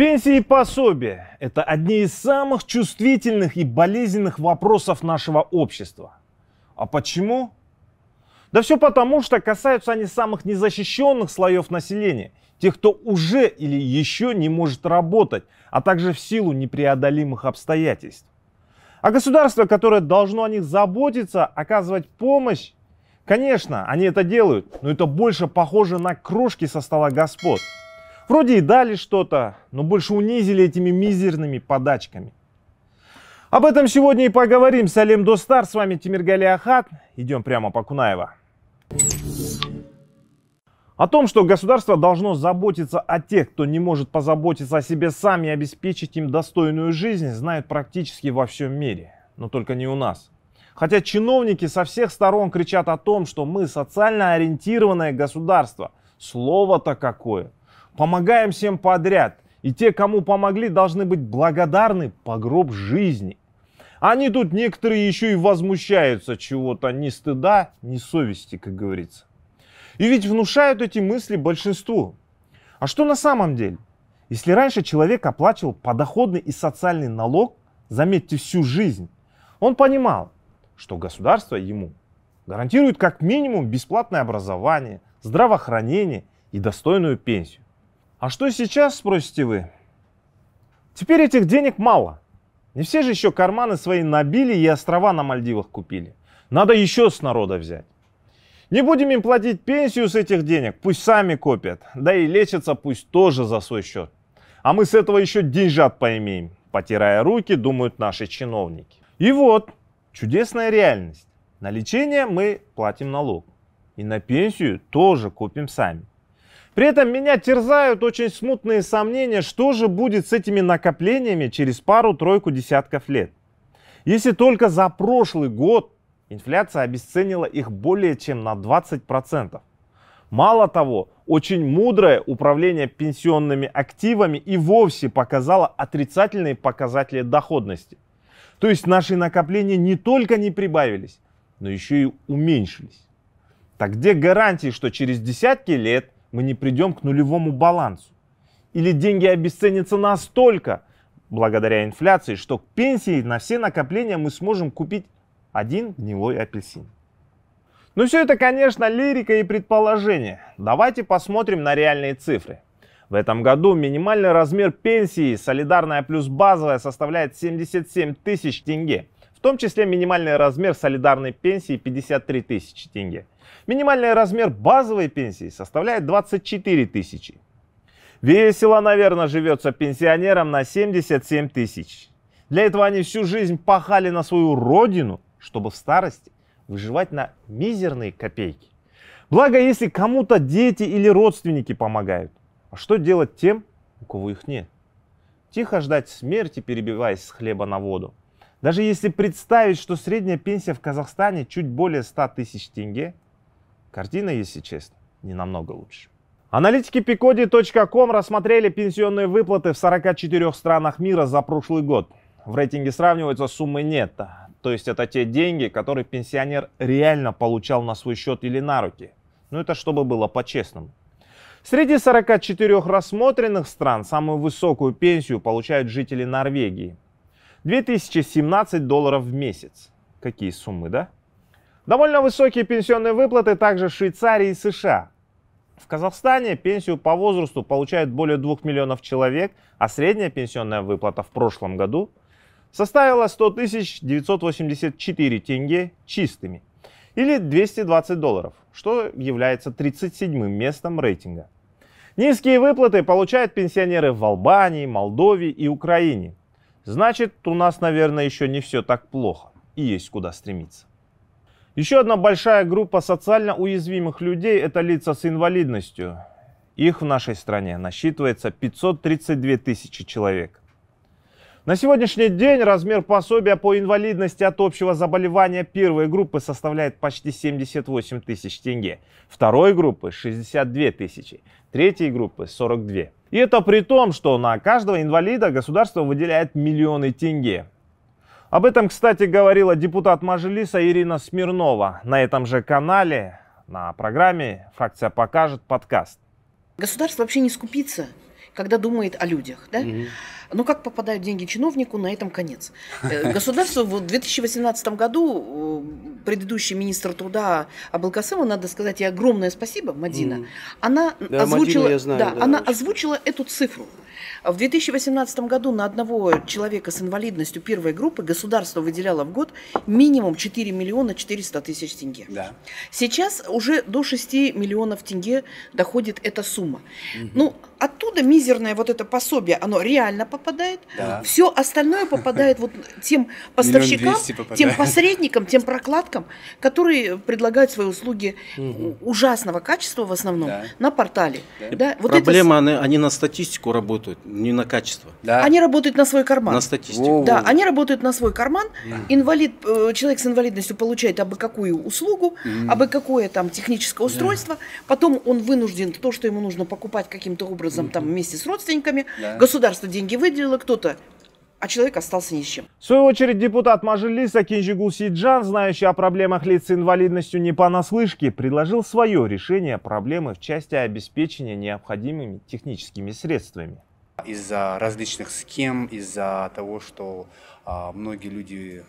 Пенсии и пособия – это одни из самых чувствительных и болезненных вопросов нашего общества. А почему? Да все потому, что касаются они самых незащищенных слоев населения, тех, кто уже или еще не может работать, а также в силу непреодолимых обстоятельств. А государство, которое должно о них заботиться, оказывать помощь, конечно, они это делают, но это больше похоже на крошки со стола господ – Вроде и дали что-то, но больше унизили этими мизерными подачками. Об этом сегодня и поговорим. Салим Достар, с вами Тимир Галиахат. Идем прямо по Кунаева. О том, что государство должно заботиться о тех, кто не может позаботиться о себе сам и обеспечить им достойную жизнь, знают практически во всем мире. Но только не у нас. Хотя чиновники со всех сторон кричат о том, что мы социально ориентированное государство. Слово-то какое – Помогаем всем подряд. И те, кому помогли, должны быть благодарны по гроб жизни. Они тут некоторые еще и возмущаются чего-то ни стыда, ни совести, как говорится. И ведь внушают эти мысли большинству. А что на самом деле? Если раньше человек оплачивал подоходный и социальный налог, заметьте, всю жизнь, он понимал, что государство ему гарантирует как минимум бесплатное образование, здравоохранение и достойную пенсию. А что сейчас, спросите вы? Теперь этих денег мало. Не все же еще карманы свои набили и острова на Мальдивах купили. Надо еще с народа взять. Не будем им платить пенсию с этих денег, пусть сами копят. Да и лечатся пусть тоже за свой счет. А мы с этого еще деньжат поимеем, потирая руки, думают наши чиновники. И вот, чудесная реальность. На лечение мы платим налог. И на пенсию тоже купим сами. При этом меня терзают очень смутные сомнения, что же будет с этими накоплениями через пару-тройку десятков лет. Если только за прошлый год инфляция обесценила их более чем на 20%. Мало того, очень мудрое управление пенсионными активами и вовсе показало отрицательные показатели доходности. То есть наши накопления не только не прибавились, но еще и уменьшились. Так где гарантии, что через десятки лет – мы не придем к нулевому балансу. Или деньги обесценятся настолько, благодаря инфляции, что к пенсии на все накопления мы сможем купить один гнилой апельсин. Но ну, все это, конечно, лирика и предположение. Давайте посмотрим на реальные цифры. В этом году минимальный размер пенсии, солидарная плюс базовая, составляет 77 тысяч тенге. В том числе минимальный размер солидарной пенсии 53 тысячи тенге. Минимальный размер базовой пенсии составляет 24 тысячи. Весело, наверное, живется пенсионерам на 77 тысяч. Для этого они всю жизнь пахали на свою родину, чтобы в старости выживать на мизерные копейки. Благо, если кому-то дети или родственники помогают. А что делать тем, у кого их нет? Тихо ждать смерти, перебиваясь с хлеба на воду. Даже если представить, что средняя пенсия в Казахстане чуть более 100 тысяч тенге, Картина, если честно, не намного лучше. Аналитики Picodi.com рассмотрели пенсионные выплаты в 44 странах мира за прошлый год. В рейтинге сравниваются суммы нетто, то есть это те деньги, которые пенсионер реально получал на свой счет или на руки. Ну это чтобы было по-честному. Среди 44 рассмотренных стран самую высокую пенсию получают жители Норвегии. 2017 долларов в месяц. Какие суммы, да? Довольно высокие пенсионные выплаты также в Швейцарии и США. В Казахстане пенсию по возрасту получают более 2 миллионов человек, а средняя пенсионная выплата в прошлом году составила 100 984 тенге чистыми или 220 долларов, что является 37 местом рейтинга. Низкие выплаты получают пенсионеры в Албании, Молдове и Украине. Значит, у нас, наверное, еще не все так плохо и есть куда стремиться. Еще одна большая группа социально уязвимых людей – это лица с инвалидностью. Их в нашей стране насчитывается 532 тысячи человек. На сегодняшний день размер пособия по инвалидности от общего заболевания первой группы составляет почти 78 тысяч тенге, второй группы 62 тысячи, третьей группы 42. И это при том, что на каждого инвалида государство выделяет миллионы тенге. Об этом, кстати, говорила депутат Мажилиса Ирина Смирнова на этом же канале, на программе «Фракция покажет» подкаст. Государство вообще не скупится, когда думает о людях. Да? Mm-hmm. Но ну, как попадают деньги чиновнику, на этом конец. Э, государство в 2018 году э, предыдущий министр труда Абалкасема, надо сказать ей огромное спасибо, Мадина, mm-hmm. она, да, озвучила, Мадина знаю, да, да, она озвучила эту цифру – в 2018 году на одного человека с инвалидностью первой группы государство выделяло в год минимум 4 миллиона 400 тысяч тенге. Да. Сейчас уже до 6 миллионов тенге доходит эта сумма. Угу. Ну, оттуда мизерное вот это пособие, оно реально попадает. Да. Все остальное попадает вот тем поставщикам, тем посредникам, тем прокладкам, которые предлагают свои услуги ужасного качества в основном на портале. Проблема, они на статистику работают работают не на качество. Да. Они работают на свой карман. На статистику. О-о-о. Да, они работают на свой карман. Да. Инвалид, э, человек с инвалидностью получает абы какую услугу, mm. абы какое там техническое устройство. Да. Потом он вынужден то, что ему нужно покупать каким-то образом mm-hmm. там вместе с родственниками. Да. Государство деньги выделило, кто-то а человек остался ни с чем. В свою очередь депутат Мажилиса Кинжигул Сиджан, знающий о проблемах лиц с инвалидностью не понаслышке, предложил свое решение проблемы в части обеспечения необходимыми техническими средствами. Из-за различных схем, из-за того, что а, многие люди,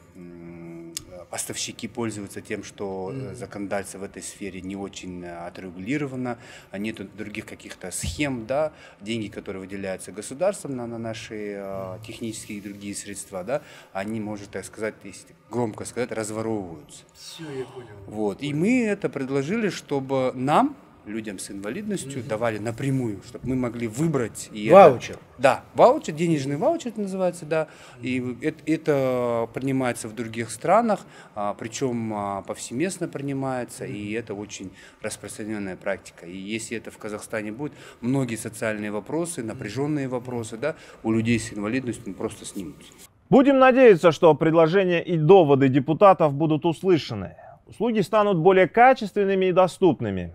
поставщики пользуются тем, что э, законодательство в этой сфере не очень отрегулировано, а нет других каких-то схем, да, деньги, которые выделяются государством на, на наши а, технические и другие средства, да, они, можно так сказать, если громко сказать, разворовываются. Все, я понял. Вот, и мы это предложили, чтобы нам людям с инвалидностью mm-hmm. давали напрямую, чтобы мы могли выбрать. И ваучер. Это, да, ваучер, денежный ваучер это называется, да. И это, это принимается в других странах, а, причем а, повсеместно принимается, mm-hmm. и это очень распространенная практика. И если это в Казахстане будет, многие социальные вопросы, напряженные вопросы, да, у людей с инвалидностью ну, просто снимутся. Будем надеяться, что предложения и доводы депутатов будут услышаны. Услуги станут более качественными и доступными.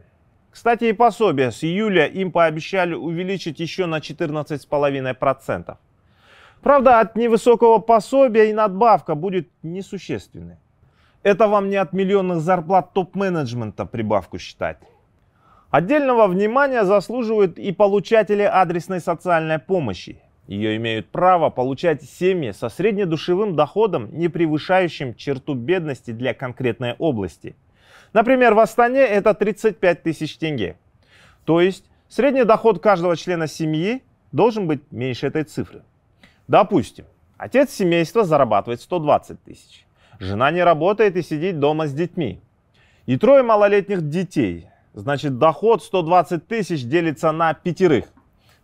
Кстати, и пособие с июля им пообещали увеличить еще на 14,5%. Правда, от невысокого пособия и надбавка будет несущественной. Это вам не от миллионных зарплат топ-менеджмента прибавку считать. Отдельного внимания заслуживают и получатели адресной социальной помощи. Ее имеют право получать семьи со среднедушевым доходом, не превышающим черту бедности для конкретной области – Например, в Астане это 35 тысяч тенге. То есть средний доход каждого члена семьи должен быть меньше этой цифры. Допустим, отец семейства зарабатывает 120 тысяч. Жена не работает и сидит дома с детьми. И трое малолетних детей. Значит, доход 120 тысяч делится на пятерых.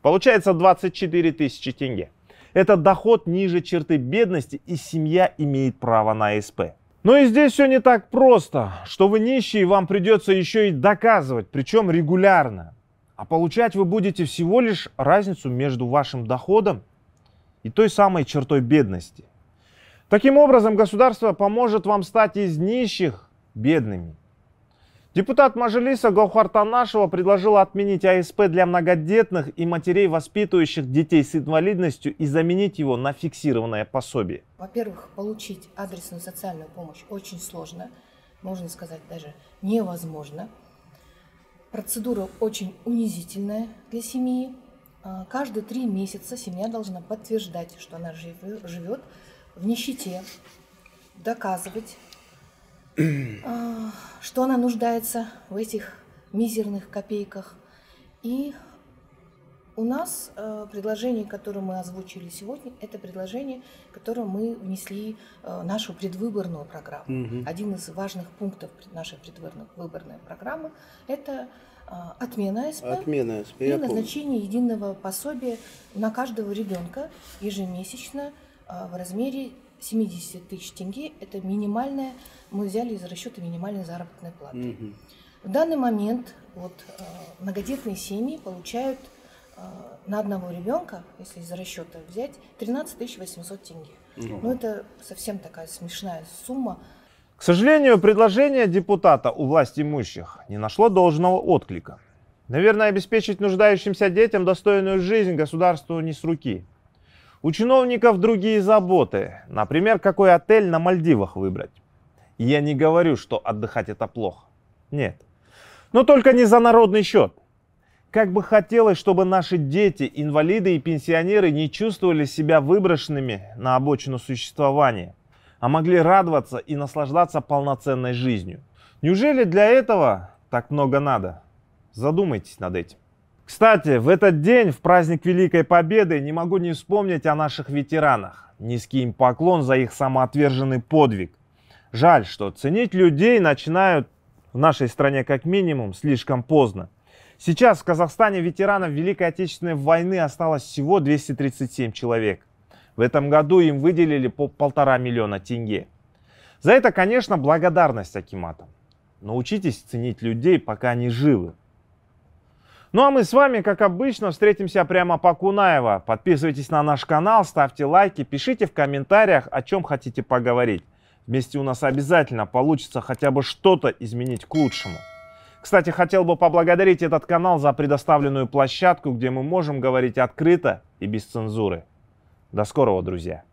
Получается 24 тысячи тенге. Это доход ниже черты бедности, и семья имеет право на СП. Но ну и здесь все не так просто. Что вы нищие, вам придется еще и доказывать, причем регулярно. А получать вы будете всего лишь разницу между вашим доходом и той самой чертой бедности. Таким образом, государство поможет вам стать из нищих бедными. Депутат Мажилиса Гохар Танашева предложил отменить АСП для многодетных и матерей, воспитывающих детей с инвалидностью, и заменить его на фиксированное пособие. Во-первых, получить адресную социальную помощь очень сложно, можно сказать даже невозможно. Процедура очень унизительная для семьи. А, каждые три месяца семья должна подтверждать, что она живет в нищете, доказывать а, что она нуждается в этих мизерных копейках. И у нас э, предложение, которое мы озвучили сегодня, это предложение, которое мы внесли в э, нашу предвыборную программу. Угу. Один из важных пунктов нашей предвыборной программы – это э, отмена СП, отмена СП и назначение помню. единого пособия на каждого ребенка ежемесячно э, в размере 70 тысяч тенге – это минимальная, мы взяли из расчета минимальной заработной платы. Угу. В данный момент вот, э, многодетные семьи получают э, на одного ребенка, если из расчета взять, 13 800 тенге. Угу. Ну, ну это совсем такая смешная сумма. К сожалению, предложение депутата у власти имущих не нашло должного отклика. Наверное, обеспечить нуждающимся детям достойную жизнь государству не с руки. У чиновников другие заботы. Например, какой отель на Мальдивах выбрать. Я не говорю, что отдыхать это плохо. Нет. Но только не за народный счет. Как бы хотелось, чтобы наши дети, инвалиды и пенсионеры не чувствовали себя выброшенными на обочину существования, а могли радоваться и наслаждаться полноценной жизнью. Неужели для этого так много надо? Задумайтесь над этим. Кстати, в этот день, в праздник Великой Победы, не могу не вспомнить о наших ветеранах. Низкий им поклон за их самоотверженный подвиг. Жаль, что ценить людей начинают в нашей стране как минимум слишком поздно. Сейчас в Казахстане ветеранов Великой Отечественной войны осталось всего 237 человек. В этом году им выделили по полтора миллиона тенге. За это, конечно, благодарность Акиматам. Научитесь ценить людей, пока они живы. Ну а мы с вами, как обычно, встретимся прямо по Кунаева. Подписывайтесь на наш канал, ставьте лайки, пишите в комментариях, о чем хотите поговорить. Вместе у нас обязательно получится хотя бы что-то изменить к лучшему. Кстати, хотел бы поблагодарить этот канал за предоставленную площадку, где мы можем говорить открыто и без цензуры. До скорого, друзья!